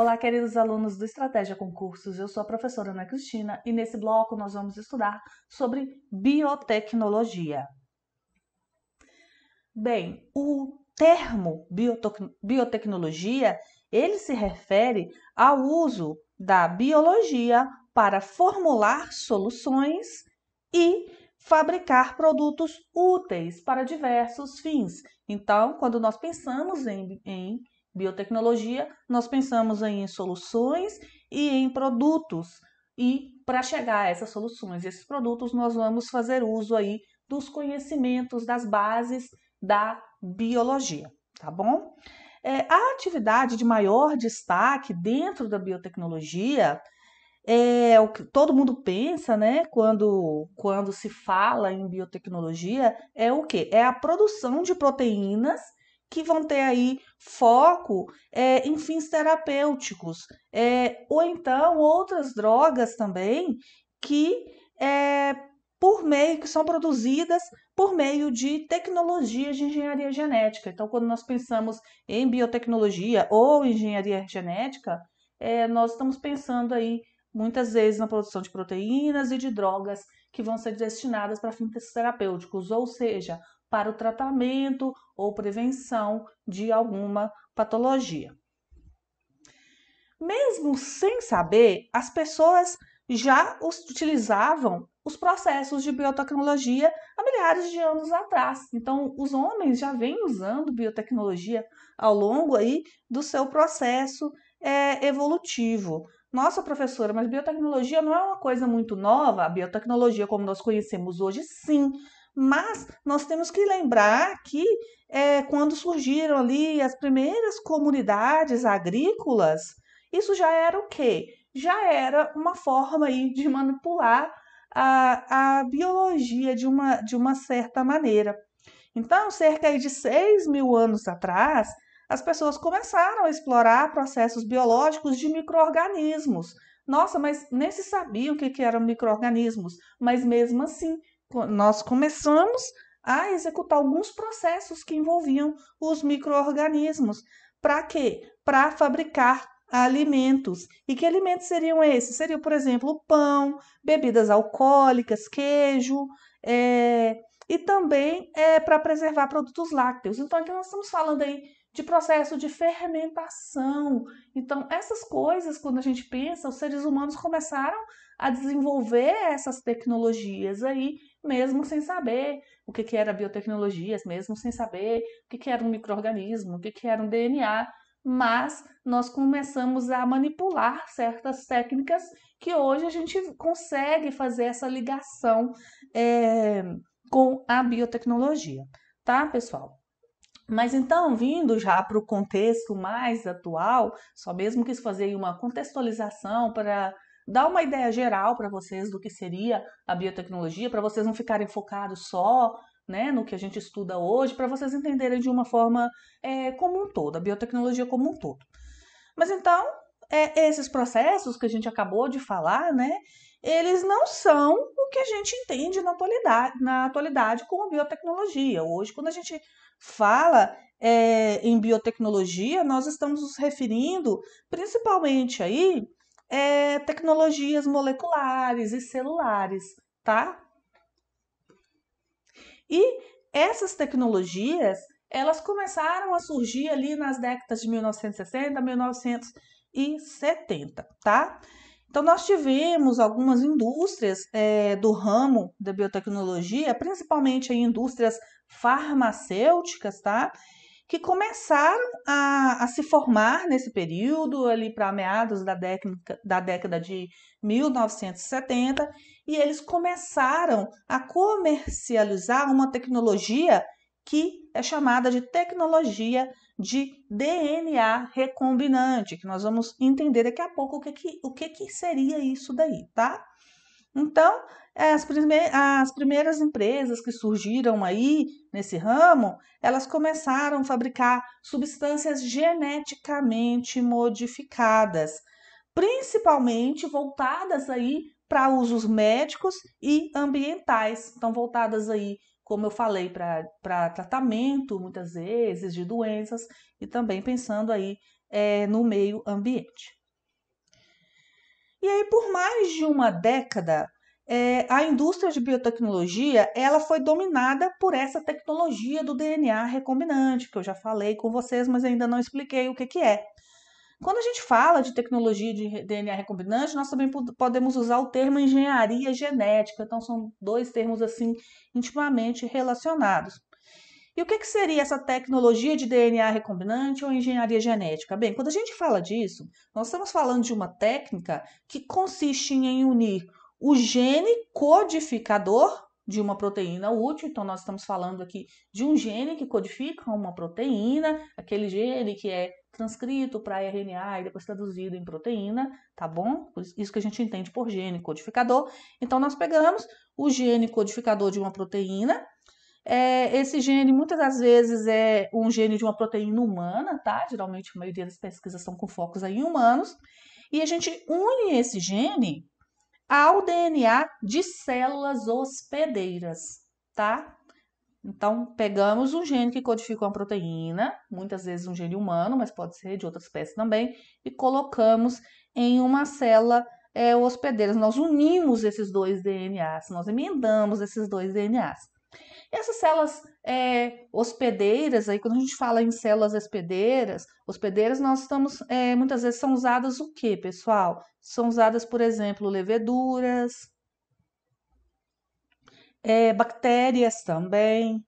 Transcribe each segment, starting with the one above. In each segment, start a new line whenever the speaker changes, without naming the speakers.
Olá, queridos alunos do Estratégia Concursos. Eu sou a professora Ana Cristina e nesse bloco nós vamos estudar sobre biotecnologia. Bem, o termo biotecnologia, ele se refere ao uso da biologia para formular soluções e fabricar produtos úteis para diversos fins. Então, quando nós pensamos em, em Biotecnologia, nós pensamos em soluções e em produtos. E para chegar a essas soluções, esses produtos, nós vamos fazer uso aí dos conhecimentos, das bases da biologia, tá bom? É, a atividade de maior destaque dentro da biotecnologia é o que todo mundo pensa, né? Quando, quando se fala em biotecnologia, é o que? É a produção de proteínas que vão ter aí foco é, em fins terapêuticos, é, ou então outras drogas também que é, por meio que são produzidas por meio de tecnologias de engenharia genética. Então, quando nós pensamos em biotecnologia ou engenharia genética, é, nós estamos pensando aí muitas vezes na produção de proteínas e de drogas que vão ser destinadas para fins terapêuticos, ou seja, para o tratamento ou prevenção de alguma patologia. Mesmo sem saber, as pessoas já utilizavam os processos de biotecnologia há milhares de anos atrás. Então, os homens já vêm usando biotecnologia ao longo aí do seu processo é, evolutivo. Nossa professora, mas biotecnologia não é uma coisa muito nova? A biotecnologia, como nós conhecemos hoje, sim, mas nós temos que lembrar que é, quando surgiram ali as primeiras comunidades agrícolas, isso já era o quê? Já era uma forma aí de manipular a, a biologia de uma, de uma certa maneira. Então, cerca de 6 mil anos atrás, as pessoas começaram a explorar processos biológicos de micro-organismos. Nossa, mas nem se sabia o que, que eram micro-organismos, mas mesmo assim nós começamos a executar alguns processos que envolviam os micro-organismos. Para quê? Para fabricar alimentos. E que alimentos seriam esses? Seriam, por exemplo, pão, bebidas alcoólicas, queijo, é... e também é, para preservar produtos lácteos. Então, aqui nós estamos falando aí de processo de fermentação. Então, essas coisas, quando a gente pensa, os seres humanos começaram a desenvolver essas tecnologias aí mesmo sem saber o que, que era biotecnologias, mesmo sem saber o que, que era um microorganismo, o que, que era um DNA, mas nós começamos a manipular certas técnicas que hoje a gente consegue fazer essa ligação é, com a biotecnologia, tá, pessoal? Mas então, vindo já para o contexto mais atual, só mesmo quis fazer uma contextualização para dar uma ideia geral para vocês do que seria a biotecnologia, para vocês não ficarem focados só né, no que a gente estuda hoje, para vocês entenderem de uma forma é, como um todo, a biotecnologia como um todo. Mas então, é, esses processos que a gente acabou de falar, né, eles não são o que a gente entende na atualidade, na atualidade como biotecnologia. Hoje, quando a gente fala é, em biotecnologia, nós estamos nos referindo principalmente aí é, tecnologias moleculares e celulares, tá? E essas tecnologias, elas começaram a surgir ali nas décadas de 1960, 1970, tá? Então, nós tivemos algumas indústrias é, do ramo da biotecnologia, principalmente aí, indústrias farmacêuticas, tá? que começaram a, a, se formar nesse período, ali para meados da, década da década de 1970, e eles começaram a comercializar uma tecnologia que é chamada de tecnologia de DNA recombinante, que nós vamos entender daqui a pouco o que, que, o que, que seria isso daí, tá? Então, é, as, as primeiras empresas que surgiram aí nesse ramo, elas começaram a fabricar substâncias geneticamente modificadas, principalmente voltadas aí para usos médicos e ambientais. Então, voltadas aí, como eu falei, para tratamento, muitas vezes, de doenças, e também pensando aí é, no meio ambiente. E aí, por mais de uma década, é, a indústria de biotecnologia ela foi dominada por essa tecnologia do DNA recombinante, que eu já falei com vocês, mas ainda não expliquei o que, que é. Quando a gente fala de tecnologia de DNA recombinante, nós também podemos usar o termo engenharia genética, então são dois termos assim intimamente relacionados. E o que, que seria essa tecnologia de DNA recombinante ou engenharia genética? Bem, quando a gente fala disso, nós estamos falando de uma técnica que consiste em unir o gene codificador de uma proteína útil, então nós estamos falando aqui de um gene que codifica uma proteína, aquele gene que é transcrito para RNA e depois traduzido em proteína, tá bom? Isso que a gente entende por gene codificador. Então nós pegamos o gene codificador de uma proteína é, esse gene muitas das vezes é um gene de uma proteína humana, tá? Geralmente a maioria das pesquisas são com focos em humanos. E a gente une esse gene ao DNA de células hospedeiras, tá? Então, pegamos um gene que codifica uma proteína, muitas vezes um gene humano, mas pode ser de outra espécie também, e colocamos em uma célula é, hospedeira. Nós unimos esses dois DNAs, nós emendamos esses dois DNAs. Essas células é, hospedeiras, aí quando a gente fala em células hospedeiras, hospedeiras nós estamos, é, muitas vezes são usadas o que, pessoal? São usadas, por exemplo, leveduras, é, bactérias também,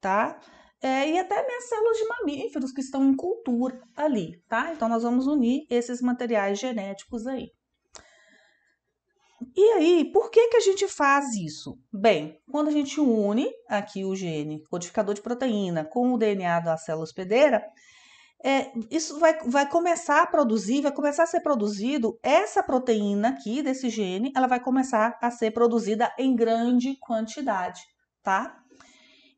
tá? É, e até minhas células de mamíferos que estão em cultura ali, tá? Então, nós vamos unir esses materiais genéticos aí. E aí, por que, que a gente faz isso? Bem, quando a gente une aqui o gene codificador de proteína com o DNA da célula hospedeira, é, isso vai, vai começar a produzir, vai começar a ser produzido, essa proteína aqui desse gene, ela vai começar a ser produzida em grande quantidade, tá?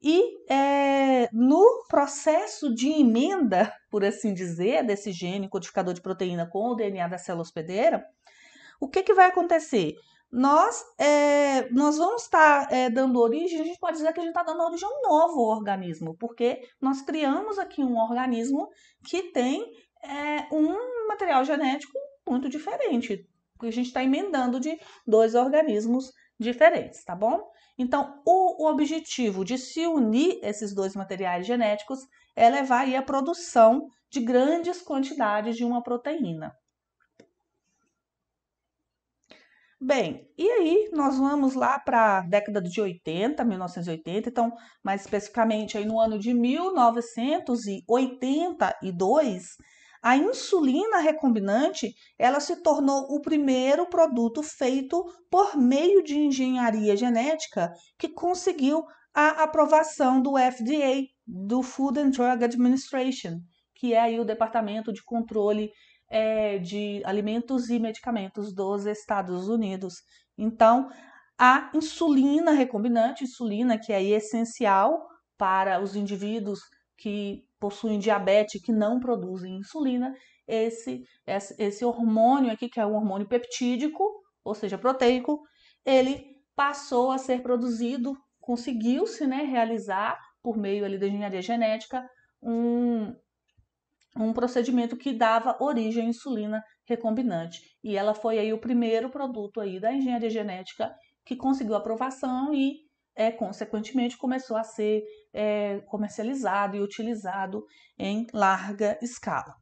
E é, no processo de emenda, por assim dizer, desse gene codificador de proteína com o DNA da célula hospedeira, o que, que vai acontecer? Nós, é, nós vamos estar é, dando origem, a gente pode dizer que a gente está dando origem a um novo organismo, porque nós criamos aqui um organismo que tem é, um material genético muito diferente, porque a gente está emendando de dois organismos diferentes, tá bom? Então, o, o, objetivo de se unir esses dois materiais genéticos é levar aí a produção de grandes quantidades de uma proteína, Bem, e aí nós vamos lá para a década de 80, 1980, então, mais especificamente aí no ano de 1982, a insulina recombinante, ela se tornou o primeiro produto feito por meio de engenharia genética que conseguiu a aprovação do FDA, do Food and Drug Administration, que é aí o Departamento de Controle é, de alimentos e medicamentos dos Estados Unidos. Então, a insulina recombinante, insulina que é essencial para os indivíduos que possuem diabetes que não produzem insulina, esse, esse, hormônio aqui, que é um hormônio peptídico, ou seja, proteico, ele passou a ser produzido, conseguiu-se né, realizar, por meio ali da engenharia genética, um, um procedimento que dava origem à insulina recombinante. E ela foi aí o primeiro produto aí da engenharia genética que conseguiu aprovação e, é, consequentemente, começou a ser é, comercializado e utilizado em larga escala.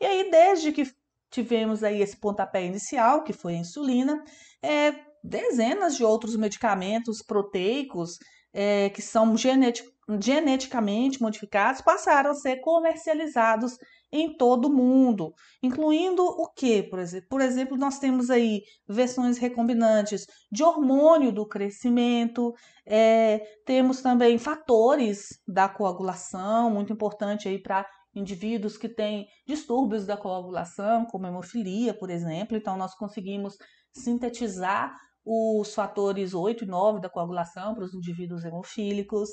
E aí, desde que tivemos aí esse pontapé inicial, que foi a insulina, é, dezenas de outros medicamentos proteicos é, que são genetic, geneticamente modificados passaram a ser comercializados em todo o mundo, incluindo o que, por exemplo? Por exemplo, nós temos aí versões recombinantes de hormônio do crescimento, é, temos também fatores da coagulação, muito importante aí para indivíduos que têm distúrbios da coagulação, como hemofilia, por exemplo. Então, nós conseguimos sintetizar os fatores 8 e 9 da coagulação para os indivíduos hemofílicos,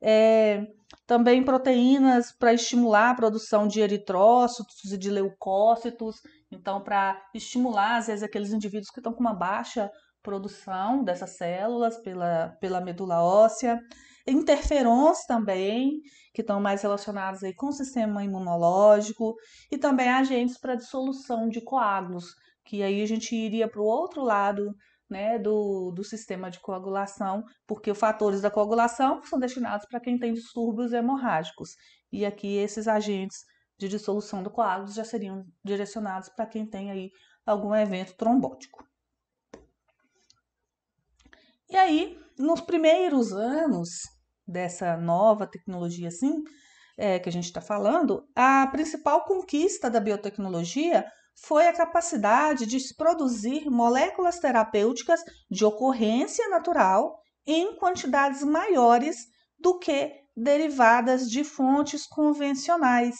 é, também proteínas para estimular a produção de eritrócitos e de leucócitos, então para estimular às vezes aqueles indivíduos que estão com uma baixa produção dessas células pela, pela medula óssea, interferons também, que estão mais relacionados aí com o sistema imunológico, e também agentes para dissolução de coágulos, que aí a gente iria para o outro lado né, do, do sistema de coagulação, porque os fatores da coagulação são destinados para quem tem distúrbios hemorrágicos. E aqui esses agentes de dissolução do coágulo já seriam direcionados para quem tem aí algum evento trombótico. E aí, nos primeiros anos dessa nova tecnologia, assim, é, que a gente está falando, a principal conquista da biotecnologia foi a capacidade de produzir moléculas terapêuticas de ocorrência natural em quantidades maiores do que derivadas de fontes convencionais.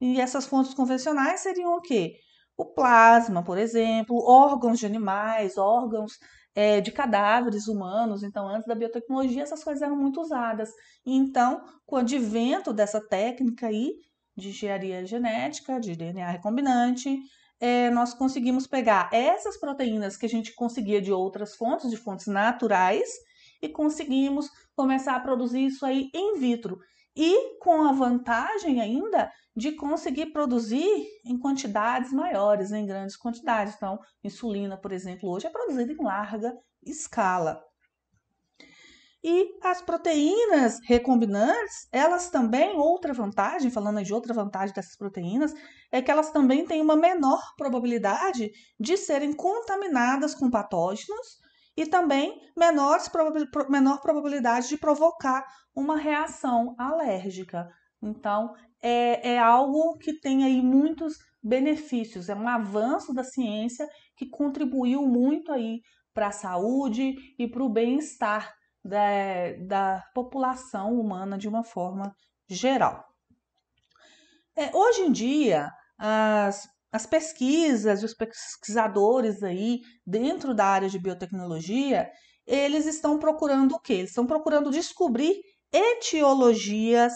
E essas fontes convencionais seriam o quê? O plasma, por exemplo, órgãos de animais, órgãos é, de cadáveres humanos. Então, antes da biotecnologia, essas coisas eram muito usadas. Então, com o advento dessa técnica aí de engenharia genética, de DNA recombinante, é, nós conseguimos pegar essas proteínas que a gente conseguia de outras fontes, de fontes naturais, e conseguimos começar a produzir isso aí in vitro. E com a vantagem ainda de conseguir produzir em quantidades maiores, em grandes quantidades. Então, insulina, por exemplo, hoje é produzida em larga escala. E as proteínas recombinantes, elas também, outra vantagem, falando de outra vantagem dessas proteínas, é que elas também têm uma menor probabilidade de serem contaminadas com patógenos e também menor probabilidade de provocar uma reação alérgica. Então, é, é algo que tem aí muitos benefícios, é um avanço da ciência que contribuiu muito aí para a saúde e para o bem-estar da, da população humana de uma forma geral. É, hoje em dia, as, as pesquisas e os pesquisadores aí dentro da área de biotecnologia, eles estão procurando o quê? Eles estão procurando descobrir etiologias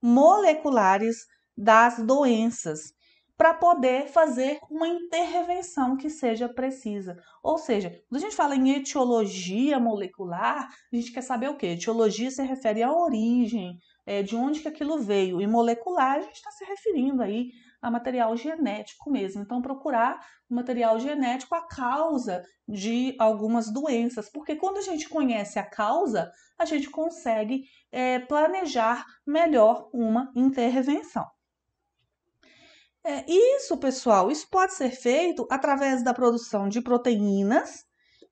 moleculares das doenças para poder fazer uma intervenção que seja precisa. Ou seja, quando a gente fala em etiologia molecular, a gente quer saber o que? Etiologia se refere à origem, é, de onde que aquilo veio. E molecular, a gente está se referindo aí a material genético mesmo. Então, procurar o material genético a causa de algumas doenças, porque quando a gente conhece a causa, a gente consegue é, planejar melhor uma intervenção. É, isso, pessoal, isso pode ser feito através da produção de proteínas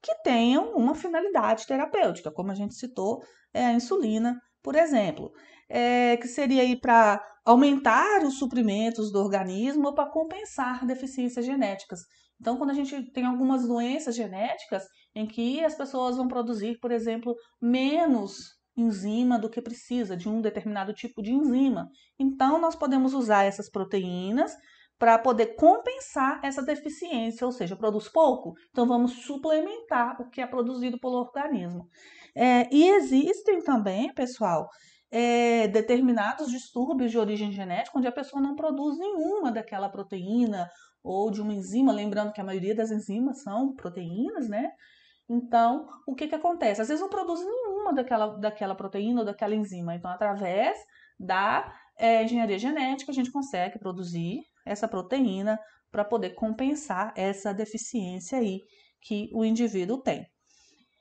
que tenham uma finalidade terapêutica, como a gente citou, é, a insulina, por exemplo, é, que seria aí para aumentar os suprimentos do organismo ou para compensar deficiências genéticas. Então, quando a gente tem algumas doenças genéticas em que as pessoas vão produzir, por exemplo, menos enzima do que precisa, de um determinado tipo de enzima. Então, nós podemos usar essas proteínas para poder compensar essa deficiência, ou seja, produz pouco, então vamos suplementar o que é produzido pelo organismo. É, e existem também, pessoal, é, determinados distúrbios de origem genética onde a pessoa não produz nenhuma daquela proteína ou de uma enzima, lembrando que a maioria das enzimas são proteínas, né? Então, o que, que acontece? Às vezes não produz nenhuma daquela, daquela proteína ou daquela enzima. Então, através da é, engenharia genética, a gente consegue produzir essa proteína para poder compensar essa deficiência aí que o indivíduo tem.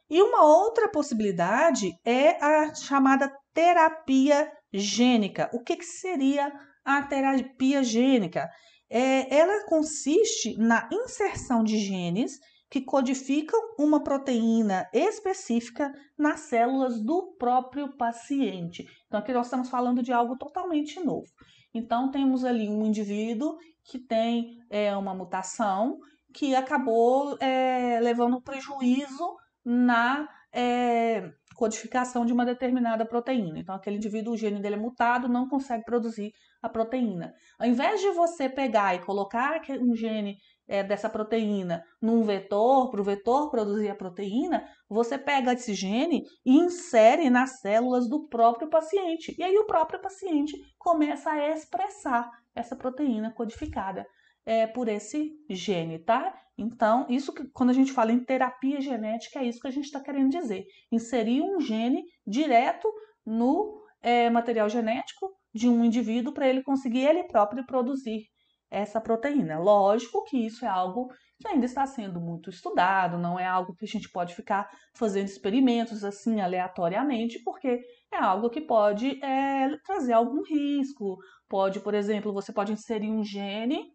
E uma outra possibilidade é a chamada terapia gênica. O que, que seria a terapia gênica? É, ela consiste na inserção de genes que codificam uma proteína específica nas células do próprio paciente. Então, aqui nós estamos falando de algo totalmente novo. Então, temos ali um indivíduo que tem é, uma mutação que acabou é, levando prejuízo na é, codificação de uma determinada proteína. Então, aquele indivíduo, o gene dele é mutado, não consegue produzir a proteína. Ao invés de você pegar e colocar um gene é, dessa proteína num vetor, para o vetor produzir a proteína, você pega esse gene e insere nas células do próprio paciente. E aí o próprio paciente começa a expressar essa proteína codificada é, por esse gene, tá? Então, isso que quando a gente fala em terapia genética, é isso que a gente está querendo dizer. Inserir um gene direto no é, material genético de um indivíduo para ele conseguir ele próprio produzir essa proteína. Lógico que isso é algo que ainda está sendo muito estudado, não é algo que a gente pode ficar fazendo experimentos assim aleatoriamente, porque é algo que pode é, trazer algum risco. Pode, por exemplo, você pode inserir um gene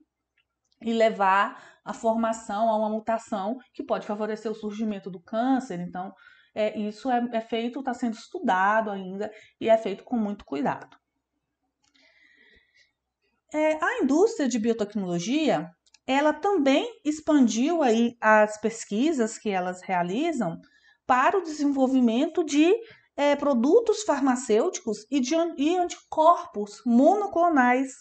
e levar a formação a uma mutação que pode favorecer o surgimento do câncer. Então, é, isso é, é feito, está sendo estudado ainda e é feito com muito cuidado. É, a indústria de biotecnologia, ela também expandiu aí as pesquisas que elas realizam para o desenvolvimento de é, produtos farmacêuticos e de e anticorpos monoclonais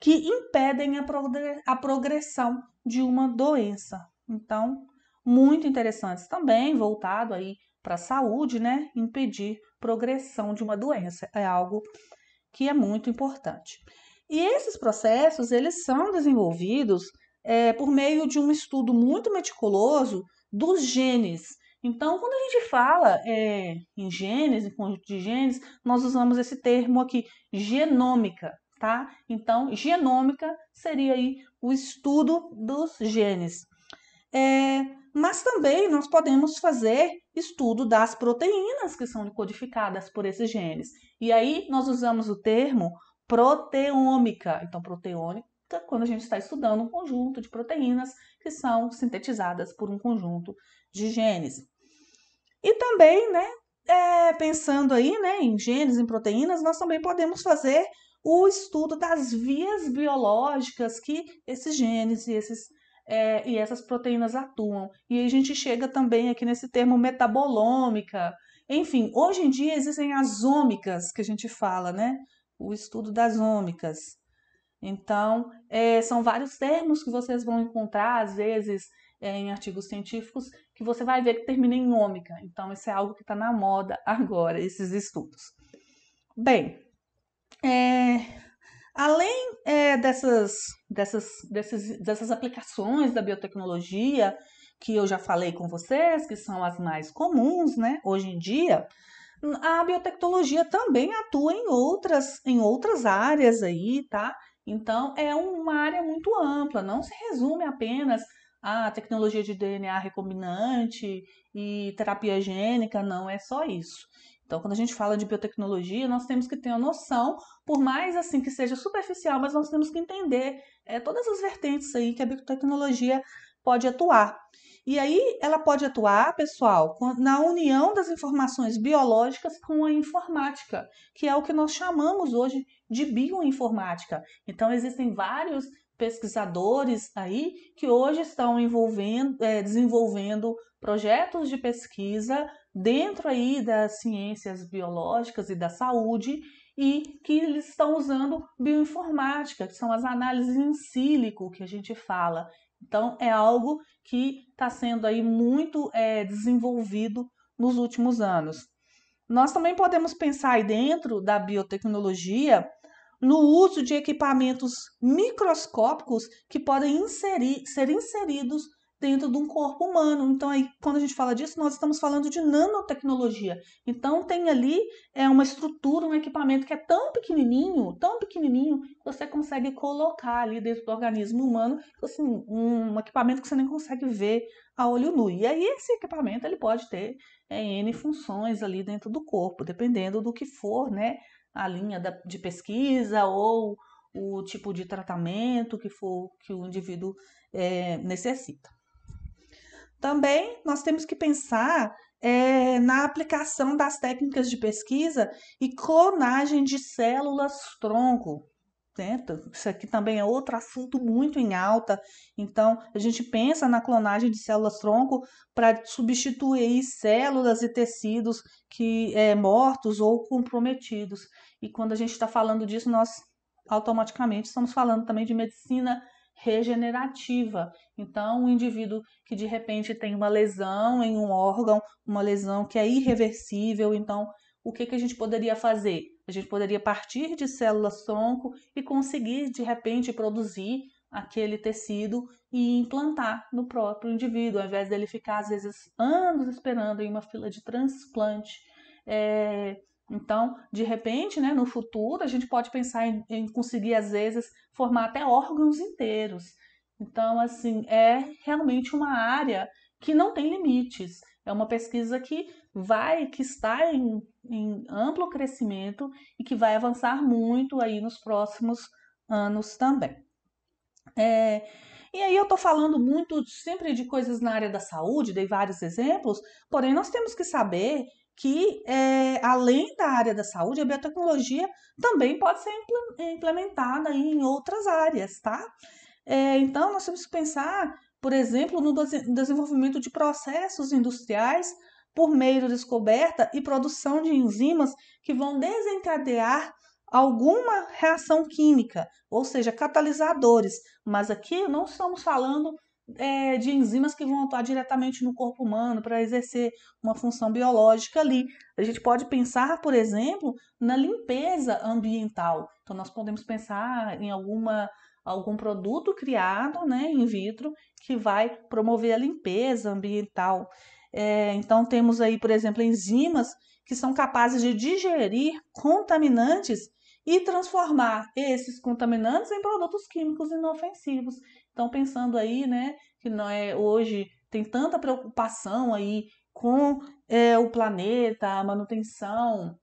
que impedem a, progre a progressão de uma doença. Então, muito interessantes também, voltado aí para a saúde, né? Impedir progressão de uma doença é algo que é muito importante. E esses processos, eles são desenvolvidos é, por meio de um estudo muito meticuloso dos genes. Então, quando a gente fala é, em genes, em conjunto de genes, nós usamos esse termo aqui, genômica, tá? Então, genômica seria aí o estudo dos genes. É, mas também nós podemos fazer estudo das proteínas que são codificadas por esses genes. E aí nós usamos o termo proteômica. Então, proteômica quando a gente está estudando um conjunto de proteínas que são sintetizadas por um conjunto de genes. E também, né, é, pensando aí né, em genes, em proteínas, nós também podemos fazer o estudo das vias biológicas que esses genes e, esses, é, e essas proteínas atuam. E aí a gente chega também aqui nesse termo metabolômica. Enfim, hoje em dia existem as ômicas que a gente fala, né? o estudo das ômicas. Então, é, são vários termos que vocês vão encontrar, às vezes, é, em artigos científicos, que você vai ver que termina em ômica. Então, isso é algo que está na moda agora, esses estudos. Bem, é, além é, dessas, dessas, desses, dessas aplicações da biotecnologia, que eu já falei com vocês, que são as mais comuns, né, hoje em dia, a biotecnologia também atua em outras, em outras áreas aí, tá? Então, é uma área muito ampla, não se resume apenas à tecnologia de DNA recombinante e terapia gênica, não é só isso. Então, quando a gente fala de biotecnologia, nós temos que ter a noção, por mais assim que seja superficial, mas nós temos que entender é, todas as vertentes aí que a biotecnologia pode atuar. E aí ela pode atuar, pessoal, na união das informações biológicas com a informática, que é o que nós chamamos hoje de bioinformática. Então existem vários pesquisadores aí que hoje estão envolvendo, é, desenvolvendo projetos de pesquisa dentro aí das ciências biológicas e da saúde e que eles estão usando bioinformática, que são as análises em sílico que a gente fala, então, é algo que está sendo aí muito é, desenvolvido nos últimos anos. Nós também podemos pensar aí dentro da biotecnologia no uso de equipamentos microscópicos que podem inserir, ser inseridos dentro de um corpo humano. Então, aí, quando a gente fala disso, nós estamos falando de nanotecnologia. Então, tem ali é, uma estrutura, um equipamento que é tão pequenininho, tão pequenininho, que você consegue colocar ali dentro do organismo humano, assim, um equipamento que você nem consegue ver a olho nu. E aí, esse equipamento, ele pode ter é, N funções ali dentro do corpo, dependendo do que for, né, a linha da, de pesquisa ou o tipo de tratamento que for que o indivíduo é, necessita. Também nós temos que pensar é, na aplicação das técnicas de pesquisa e clonagem de células tronco. Tenta né? Isso aqui também é outro assunto muito em alta. Então, a gente pensa na clonagem de células tronco para substituir células e tecidos que é, mortos ou comprometidos. E quando a gente está falando disso, nós automaticamente estamos falando também de medicina regenerativa. Então, um indivíduo que de repente tem uma lesão em um órgão, uma lesão que é irreversível, então o que, que a gente poderia fazer? A gente poderia partir de células tronco e conseguir de repente produzir aquele tecido e implantar no próprio indivíduo, ao invés dele ficar às vezes anos esperando em uma fila de transplante. É, então, de repente, né, no futuro, a gente pode pensar em, em conseguir, às vezes, formar até órgãos inteiros. Então, assim, é realmente uma área que não tem limites. É uma pesquisa que vai, que está em, em amplo crescimento e que vai avançar muito aí nos próximos anos também. É, e aí eu estou falando muito sempre de coisas na área da saúde, dei vários exemplos, porém nós temos que saber que, é, além da área da saúde, a biotecnologia também pode ser é, implementada em outras áreas, tá? É, então, nós temos que pensar, por exemplo, no desenvolvimento de processos industriais por meio da descoberta e produção de enzimas que vão desencadear alguma reação química, ou seja, catalisadores. Mas aqui não estamos falando é, de enzimas que vão atuar diretamente no corpo humano para exercer uma função biológica ali. A gente pode pensar, por exemplo, na limpeza ambiental. Então, nós podemos pensar em alguma algum produto criado, né, in vitro, que vai promover a limpeza ambiental. É, então, temos aí, por exemplo, enzimas que são capazes de digerir contaminantes e transformar esses contaminantes em produtos químicos inofensivos. Então, pensando aí, né, que não é hoje tem tanta preocupação aí com é, o planeta, a manutenção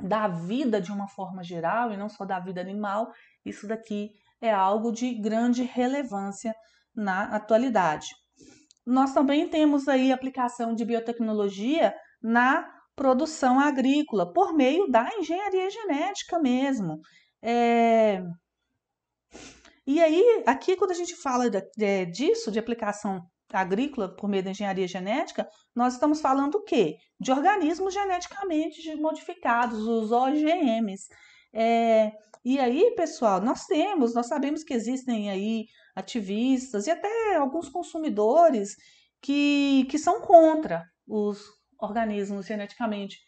da vida de uma forma geral e não só da vida animal, isso daqui é algo de grande relevância na atualidade. Nós também temos aí aplicação de biotecnologia na produção agrícola por meio da engenharia genética mesmo. É, e aí, aqui quando a gente fala de, de, é, disso, de aplicação agrícola por meio da engenharia genética, nós estamos falando o quê? De organismos geneticamente modificados, os OGMs. É, e aí, pessoal, nós temos, nós sabemos que existem aí ativistas e até alguns consumidores que, que são contra os organismos geneticamente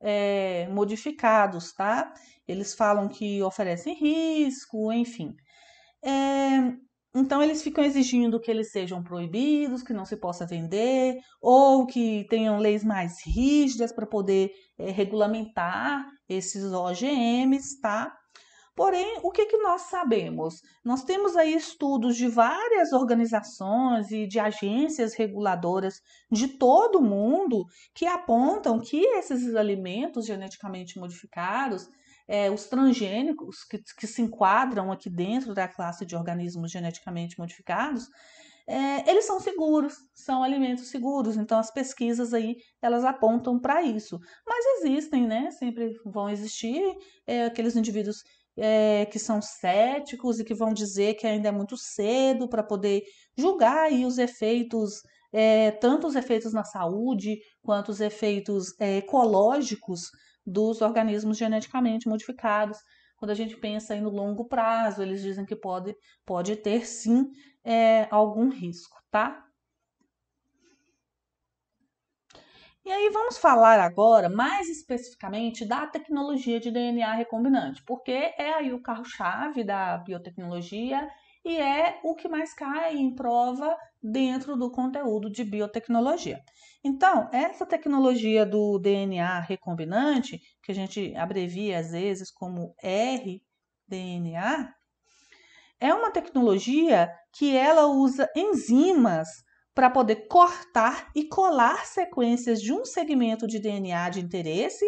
é, modificados, tá? Eles falam que oferecem risco, enfim. É, então eles ficam exigindo que eles sejam proibidos, que não se possa vender, ou que tenham leis mais rígidas para poder é, regulamentar esses OGMs, tá? Porém, o que, que nós sabemos? Nós temos aí estudos de várias organizações e de agências reguladoras de todo o mundo que apontam que esses alimentos geneticamente modificados é, os transgênicos, que, que se enquadram aqui dentro da classe de organismos geneticamente modificados, é, eles são seguros, são alimentos seguros, então as pesquisas aí elas apontam para isso. Mas existem, né? Sempre vão existir é, aqueles indivíduos é, que são céticos e que vão dizer que ainda é muito cedo para poder julgar aí os efeitos, é, tanto os efeitos na saúde quanto os efeitos é, ecológicos dos organismos geneticamente modificados. Quando a gente pensa aí no longo prazo, eles dizem que pode, pode ter sim é, algum risco, tá? E aí vamos falar agora mais especificamente da tecnologia de DNA recombinante, porque é aí o carro-chave da biotecnologia e é o que mais cai em prova dentro do conteúdo de biotecnologia. Então, essa tecnologia do DNA recombinante, que a gente abrevia às vezes como rDNA, é uma tecnologia que ela usa enzimas para poder cortar e colar sequências de um segmento de DNA de interesse,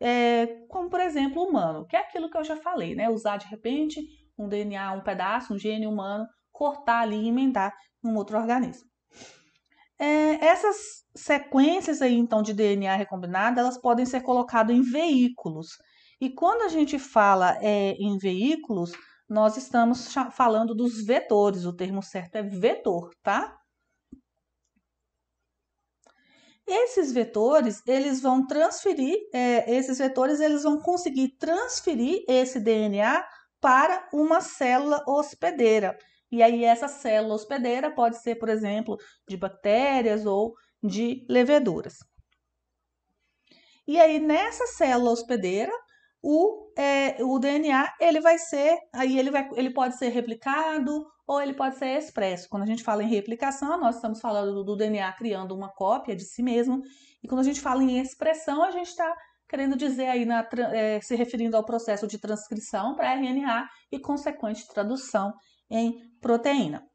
é, como por exemplo o humano, que é aquilo que eu já falei, né? Usar de repente um DNA, um pedaço, um gene humano, cortar ali e emendar num outro organismo. É, essas sequências aí, então, de DNA recombinado, elas podem ser colocadas em veículos. E quando a gente fala é, em veículos, nós estamos falando dos vetores, o termo certo é vetor, tá? Esses vetores, eles vão transferir, é, esses vetores, eles vão conseguir transferir esse DNA para uma célula hospedeira. E aí, essa célula hospedeira pode ser, por exemplo, de bactérias ou de leveduras. E aí, nessa célula hospedeira, o, é, o DNA ele vai ser, aí ele, vai, ele pode ser replicado ou ele pode ser expresso. Quando a gente fala em replicação, nós estamos falando do, do DNA criando uma cópia de si mesmo. E quando a gente fala em expressão, a gente está querendo dizer aí na, é, se referindo ao processo de transcrição para RNA e consequente tradução em proteína.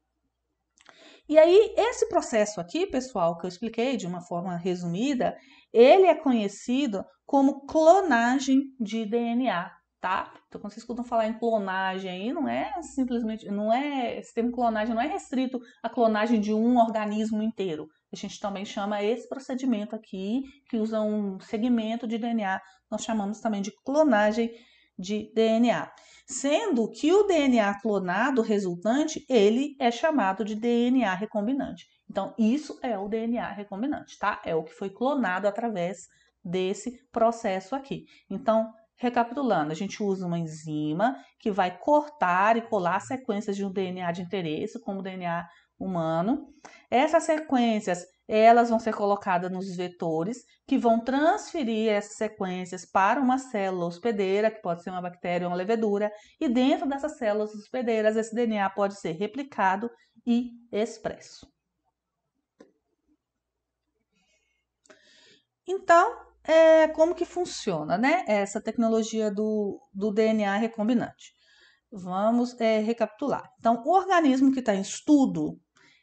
E aí, esse processo aqui, pessoal, que eu expliquei de uma forma resumida, ele é conhecido como clonagem de DNA, tá? Então, quando vocês escutam falar em clonagem aí, não é simplesmente, não é, esse termo clonagem não é restrito à clonagem de um organismo inteiro. A gente também chama esse procedimento aqui, que usa um segmento de DNA, nós chamamos também de clonagem de DNA. Sendo que o DNA clonado resultante, ele é chamado de DNA recombinante. Então, isso é o DNA recombinante, tá? É o que foi clonado através desse processo aqui. Então, Recapitulando, a gente usa uma enzima que vai cortar e colar sequências de um DNA de interesse, como o DNA humano. Essas sequências, elas vão ser colocadas nos vetores que vão transferir essas sequências para uma célula hospedeira, que pode ser uma bactéria ou uma levedura, e dentro dessas células hospedeiras esse DNA pode ser replicado e expresso. Então, é, como que funciona, né? Essa tecnologia do, do DNA recombinante. Vamos é, recapitular. Então, o organismo que está em estudo,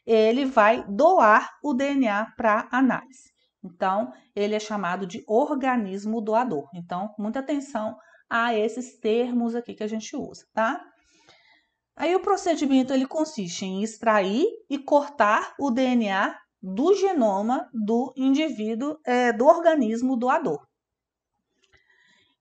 ele vai doar o DNA para análise. Então, ele é chamado de organismo doador. Então, muita atenção a esses termos aqui que a gente usa, tá? Aí o procedimento ele consiste em extrair e cortar o DNA do genoma do indivíduo, é, do organismo doador.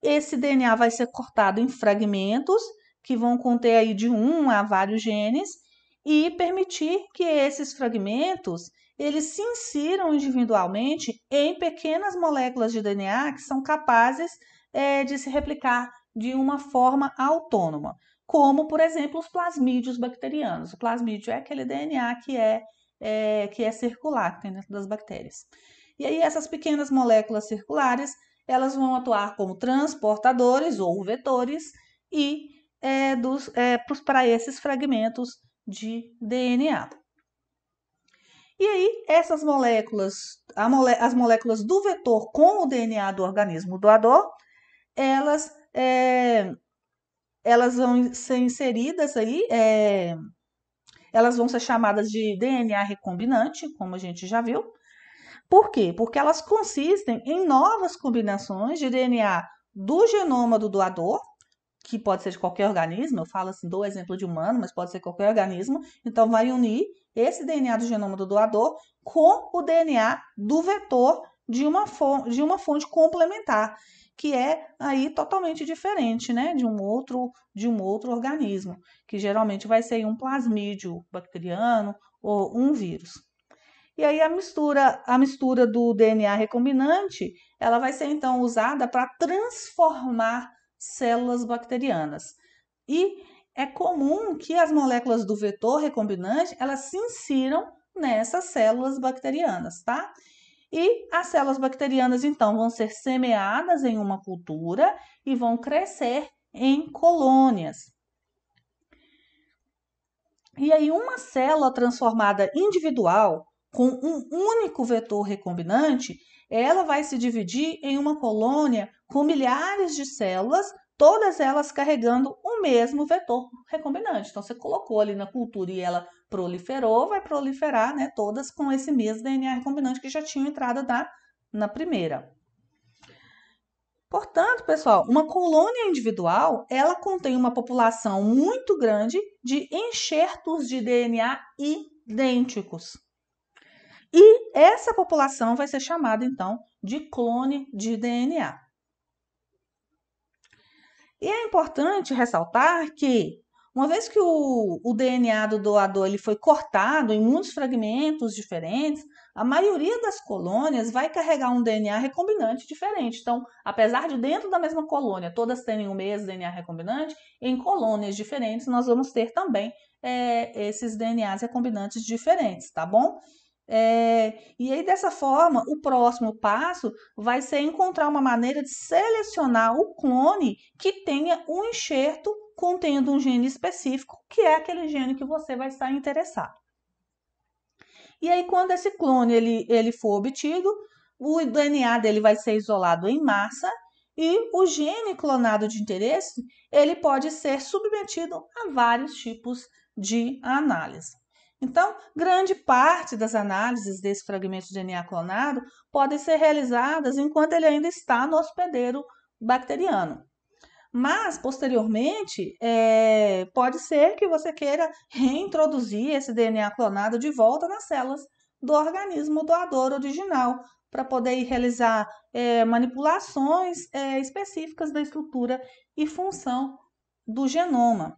Esse DNA vai ser cortado em fragmentos que vão conter aí de um a vários genes e permitir que esses fragmentos eles se insiram individualmente em pequenas moléculas de DNA que são capazes é, de se replicar de uma forma autônoma, como, por exemplo, os plasmídeos bacterianos. O plasmídio é aquele DNA que é, é que é circular, que tem dentro das bactérias. E aí essas pequenas moléculas circulares, elas vão atuar como transportadores ou vetores e é, é para esses fragmentos de DNA. E aí, essas moléculas, mole, as moléculas do vetor com o DNA do organismo doador, elas, é, elas vão ser inseridas aí, é, elas vão ser chamadas de DNA recombinante, como a gente já viu. Por quê? Porque elas consistem em novas combinações de DNA do genoma do doador que pode ser de qualquer organismo, eu falo assim, dou o exemplo de humano, mas pode ser qualquer organismo, então vai unir esse DNA do genoma do doador com o DNA do vetor de uma, fonte, de uma fonte complementar, que é aí totalmente diferente, né, de um outro de um outro organismo, que geralmente vai ser um plasmídio bacteriano ou um vírus. E aí a mistura, a mistura do DNA recombinante, ela vai ser então usada para transformar células bacterianas. E é comum que as moléculas do vetor recombinante elas se insiram nessas células bacterianas, tá? E as células bacterianas então vão ser semeadas em uma cultura e vão crescer em colônias. E aí uma célula transformada individual com um único vetor recombinante, ela vai se dividir em uma colônia com milhares de células, todas elas carregando o mesmo vetor recombinante. Então, você colocou ali na cultura e ela proliferou, vai proliferar, né? Todas com esse mesmo DNA recombinante que já tinha entrada na, na primeira. Portanto, pessoal, uma colônia individual, ela contém uma população muito grande de enxertos de DNA idênticos. E essa população vai ser chamada então de clone de DNA. E é importante ressaltar que, uma vez que o, o DNA do doador ele foi cortado em muitos fragmentos diferentes, a maioria das colônias vai carregar um DNA recombinante diferente. Então, apesar de dentro da mesma colônia todas terem o mesmo DNA recombinante, em colônias diferentes nós vamos ter também é, esses DNAs recombinantes diferentes, tá bom? É, e aí, dessa forma, o próximo passo vai ser encontrar uma maneira de selecionar o clone que tenha um enxerto contendo um gene específico, que é aquele gene que você vai estar interessado. E aí, quando esse clone ele, ele for obtido, o DNA dele vai ser isolado em massa e o gene clonado de interesse ele pode ser submetido a vários tipos de análise. Então, grande parte das análises desse fragmento de DNA clonado podem ser realizadas enquanto ele ainda está no hospedeiro bacteriano. Mas, posteriormente, é, pode ser que você queira reintroduzir esse DNA clonado de volta nas células do organismo doador original, para poder realizar é, manipulações é, específicas da estrutura e função do genoma.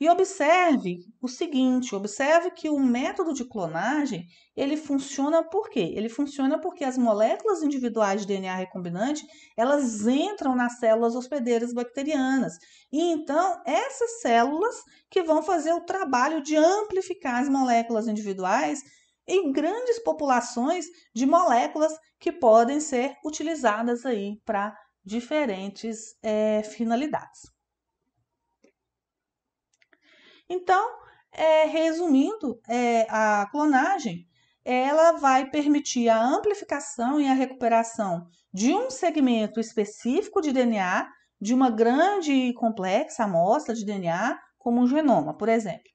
E observe o seguinte, observe que o método de clonagem, ele funciona por quê? Ele funciona porque as moléculas individuais de DNA recombinante, elas entram nas células hospedeiras bacterianas. E então, essas células que vão fazer o trabalho de amplificar as moléculas individuais em grandes populações de moléculas que podem ser utilizadas aí para diferentes é, finalidades. Então, é, resumindo, é, a clonagem ela vai permitir a amplificação e a recuperação de um segmento específico de DNA de uma grande e complexa amostra de DNA, como um genoma, por exemplo.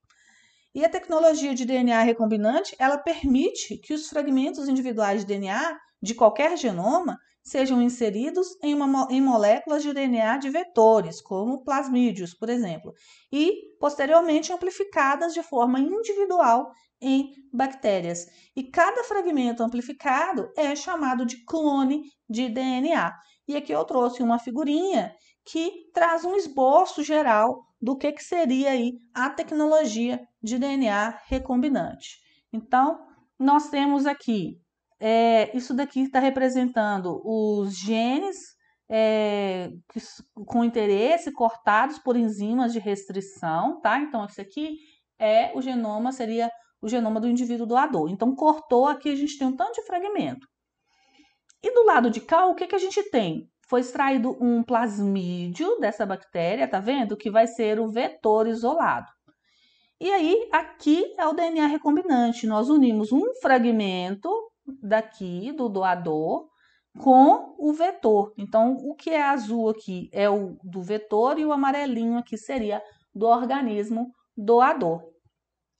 E a tecnologia de DNA recombinante, ela permite que os fragmentos individuais de DNA de qualquer genoma, sejam inseridos em, uma, em moléculas de DNA de vetores, como plasmídeos, por exemplo, e posteriormente amplificadas de forma individual em bactérias. E cada fragmento amplificado é chamado de clone de DNA. E aqui eu trouxe uma figurinha que traz um esboço geral do que, que seria aí a tecnologia de DNA recombinante. Então, nós temos aqui é, isso daqui está representando os genes é, que, com interesse cortados por enzimas de restrição, tá? Então, isso aqui é o genoma, seria o genoma do indivíduo doador. Então, cortou aqui, a gente tem um tanto de fragmento. E do lado de cá, o que, que a gente tem? Foi extraído um plasmídio dessa bactéria, tá vendo? Que vai ser o vetor isolado. E aí, aqui é o DNA recombinante. Nós unimos um fragmento daqui, do doador, com o vetor. Então, o que é azul aqui é o do vetor e o amarelinho aqui seria do organismo doador.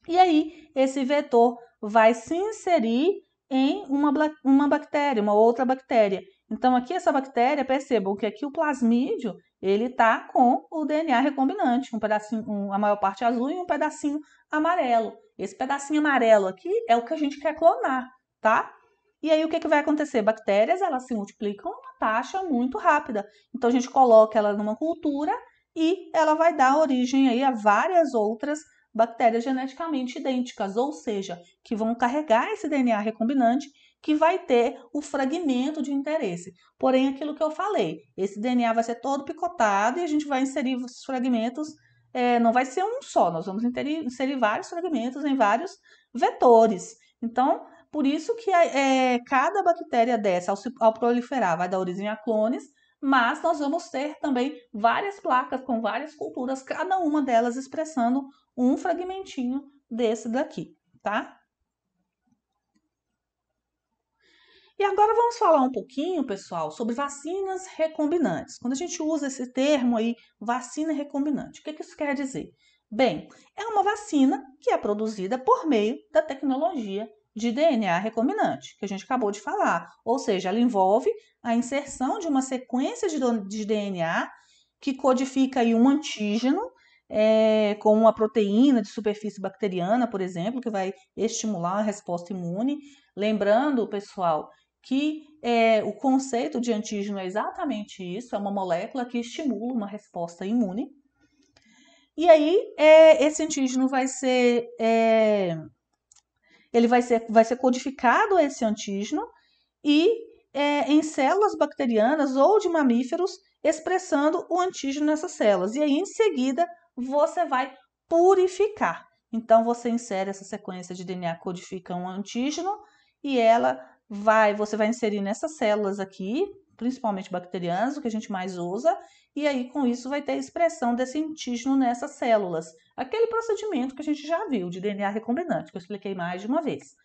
E aí, esse vetor vai se inserir em uma, uma bactéria, uma outra bactéria. Então, aqui essa bactéria, percebam que aqui o plasmídio, ele está com o DNA recombinante, um pedacinho, um, a maior parte azul e um pedacinho amarelo. Esse pedacinho amarelo aqui é o que a gente quer clonar, tá? E aí o que, que vai acontecer? Bactérias elas se multiplicam uma taxa muito rápida. Então a gente coloca ela numa cultura e ela vai dar origem aí a várias outras bactérias geneticamente idênticas, ou seja, que vão carregar esse DNA recombinante que vai ter o fragmento de interesse. Porém, aquilo que eu falei, esse DNA vai ser todo picotado e a gente vai inserir os fragmentos, é, não vai ser um só, nós vamos inserir, inserir vários fragmentos em vários vetores. Então, por isso que é, cada bactéria dessa, ao, ao proliferar, vai dar origem a clones, mas nós vamos ter também várias placas com várias culturas, cada uma delas expressando um fragmentinho desse daqui, tá? E agora vamos falar um pouquinho, pessoal, sobre vacinas recombinantes. Quando a gente usa esse termo aí, vacina recombinante, o que, que isso quer dizer? Bem, é uma vacina que é produzida por meio da tecnologia de DNA recombinante, que a gente acabou de falar. Ou seja, ela envolve a inserção de uma sequência de DNA que codifica aí um antígeno é, com uma proteína de superfície bacteriana, por exemplo, que vai estimular a resposta imune. Lembrando, pessoal, que é, o conceito de antígeno é exatamente isso: é uma molécula que estimula uma resposta imune. E aí, é, esse antígeno vai ser é, ele vai ser, vai ser codificado esse antígeno e é, em células bacterianas ou de mamíferos expressando o antígeno nessas células. E aí, em seguida, você vai purificar. Então, você insere essa sequência de DNA codifica um antígeno e ela vai, você vai inserir nessas células aqui, principalmente bacterianas, o que a gente mais usa, e aí com isso vai ter a expressão desse antígeno nessas células. Aquele procedimento que a gente já viu de DNA recombinante, que eu expliquei mais de uma vez.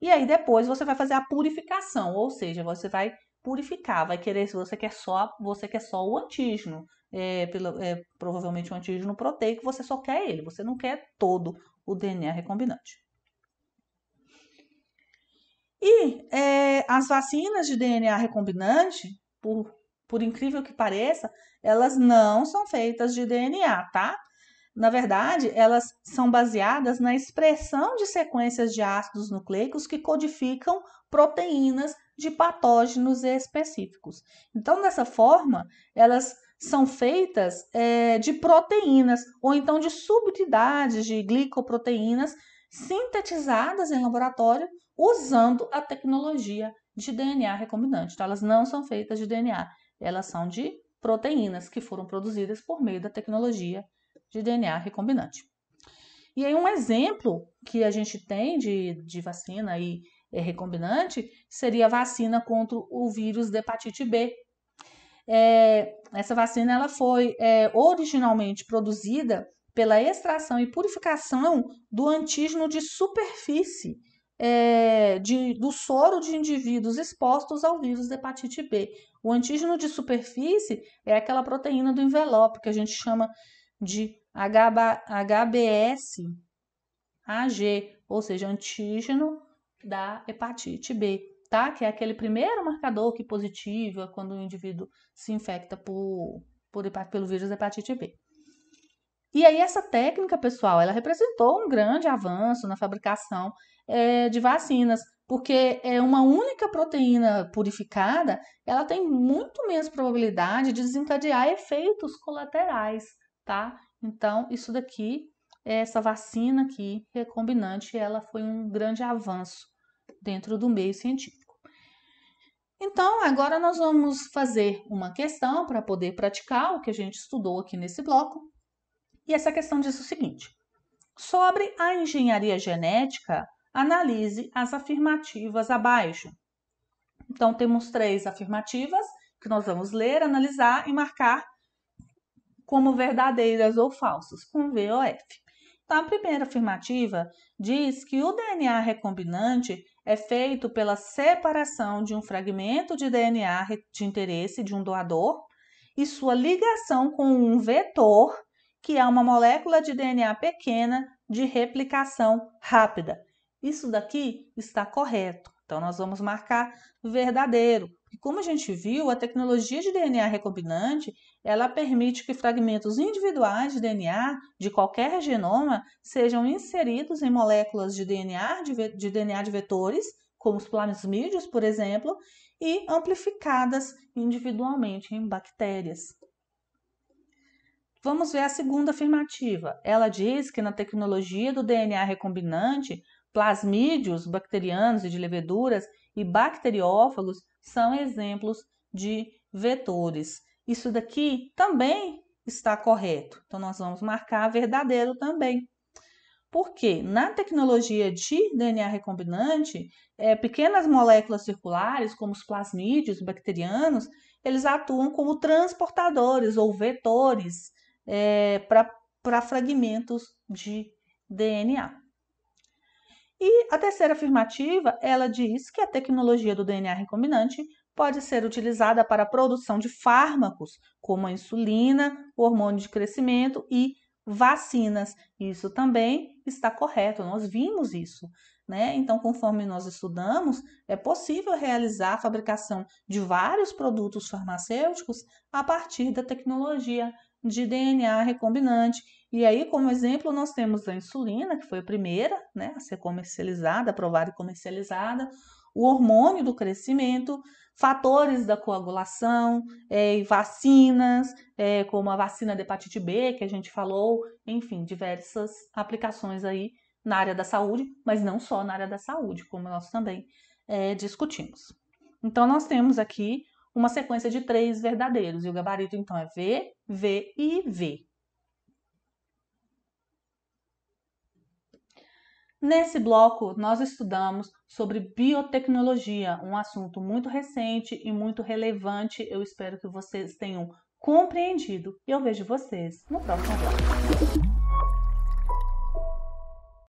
E aí depois você vai fazer a purificação, ou seja, você vai purificar, vai querer se você quer só, você quer só o antígeno, é, pelo, é, provavelmente um antígeno proteico, você só quer ele, você não quer todo o DNA recombinante. E é, as vacinas de DNA recombinante, por, por incrível que pareça, elas não são feitas de DNA, tá? Na verdade, elas são baseadas na expressão de sequências de ácidos nucleicos que codificam proteínas de patógenos específicos. Então, dessa forma, elas são feitas é, de proteínas ou então de subunidades de glicoproteínas sintetizadas em laboratório usando a tecnologia de DNA recombinante. Então, elas não são feitas de DNA, elas são de proteínas que foram produzidas por meio da tecnologia de DNA recombinante. E aí, um exemplo que a gente tem de, de vacina e é, recombinante seria a vacina contra o vírus de hepatite B. É, essa vacina ela foi é, originalmente produzida pela extração e purificação do antígeno de superfície é, de, do soro de indivíduos expostos ao vírus da hepatite B. O antígeno de superfície é aquela proteína do envelope que a gente chama de HBS AG, ou seja, antígeno da hepatite B, tá? Que é aquele primeiro marcador que positiva quando o indivíduo se infecta por, por, pelo vírus da hepatite B. E aí essa técnica, pessoal, ela representou um grande avanço na fabricação é, de vacinas, porque é uma única proteína purificada, ela tem muito menos probabilidade de desencadear efeitos colaterais, tá? Então isso daqui, essa vacina aqui recombinante, ela foi um grande avanço dentro do meio científico. Então, agora nós vamos fazer uma questão para poder praticar o que a gente estudou aqui nesse bloco. E essa questão diz o seguinte: sobre a engenharia genética, analise as afirmativas abaixo. Então, temos três afirmativas que nós vamos ler, analisar e marcar como verdadeiras ou falsas, com VOF. Então, a primeira afirmativa diz que o DNA recombinante é feito pela separação de um fragmento de DNA de interesse de um doador e sua ligação com um vetor que é uma molécula de DNA pequena de replicação rápida. Isso daqui está correto. Então, nós vamos marcar verdadeiro. E como a gente viu, a tecnologia de DNA recombinante ela permite que fragmentos individuais de DNA de qualquer genoma sejam inseridos em moléculas de DNA de, de DNA de vetores, como os plasmídios, por exemplo, e amplificadas individualmente em bactérias. Vamos ver a segunda afirmativa. Ela diz que na tecnologia do DNA recombinante, plasmídeos bacterianos e de leveduras e bacteriófagos são exemplos de vetores. Isso daqui também está correto. Então, nós vamos marcar verdadeiro também. Porque na tecnologia de DNA recombinante, é, pequenas moléculas circulares, como os plasmídeos bacterianos, eles atuam como transportadores ou vetores é, para fragmentos de DNA. E a terceira afirmativa, ela diz que a tecnologia do DNA recombinante pode ser utilizada para a produção de fármacos, como a insulina, o hormônio de crescimento e vacinas. Isso também está correto, nós vimos isso. Né? Então, conforme nós estudamos, é possível realizar a fabricação de vários produtos farmacêuticos a partir da tecnologia de DNA recombinante. E aí, como exemplo, nós temos a insulina, que foi a primeira né, a ser comercializada, aprovada e comercializada, o hormônio do crescimento, fatores da coagulação, é, vacinas, é, como a vacina de hepatite B, que a gente falou, enfim, diversas aplicações aí na área da saúde, mas não só na área da saúde, como nós também é, discutimos. Então, nós temos aqui uma sequência de três verdadeiros, e o gabarito, então, é V, V e V. Nesse bloco, nós estudamos sobre biotecnologia, um assunto muito recente e muito relevante. Eu espero que vocês tenham compreendido e eu vejo vocês no próximo bloco.